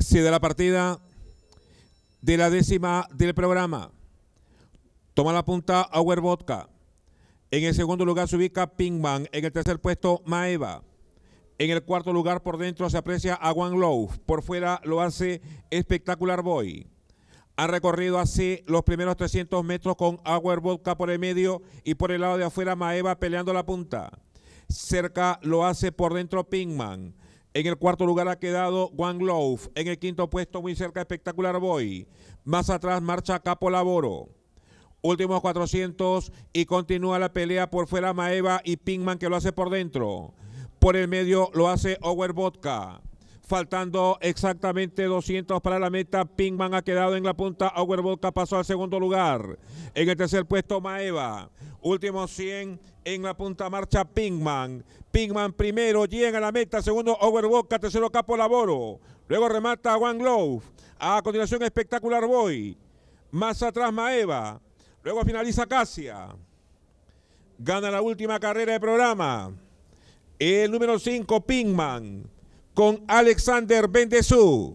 se da la partida de la décima del programa. Toma la punta Auer Vodka. En el segundo lugar se ubica Pinkman. En el tercer puesto, Maeva. En el cuarto lugar, por dentro, se aprecia a One Love. Por fuera lo hace Espectacular Boy. Ha recorrido así los primeros 300 metros con Auer Vodka por el medio y por el lado de afuera Maeva peleando la punta. Cerca lo hace por dentro Pinkman. En el cuarto lugar ha quedado One Glove. En el quinto puesto, muy cerca, Espectacular Boy. Más atrás marcha Capo Laboro. Últimos 400 y continúa la pelea por fuera Maeva y Pingman que lo hace por dentro. Por el medio lo hace Over Vodka. Faltando exactamente 200 para la meta, Pinkman ha quedado en la punta, Auerbolca pasó al segundo lugar. En el tercer puesto, Maeva. Último 100 en la punta marcha, Pinkman. Pinkman primero, llega a la meta, segundo, Boca, tercero, Capo Laboro. Luego remata Juan Glove. A continuación, Espectacular Boy. Más atrás, Maeva. Luego finaliza Casia. Gana la última carrera de programa. El número 5, Pinkman con Alexander Bendezú.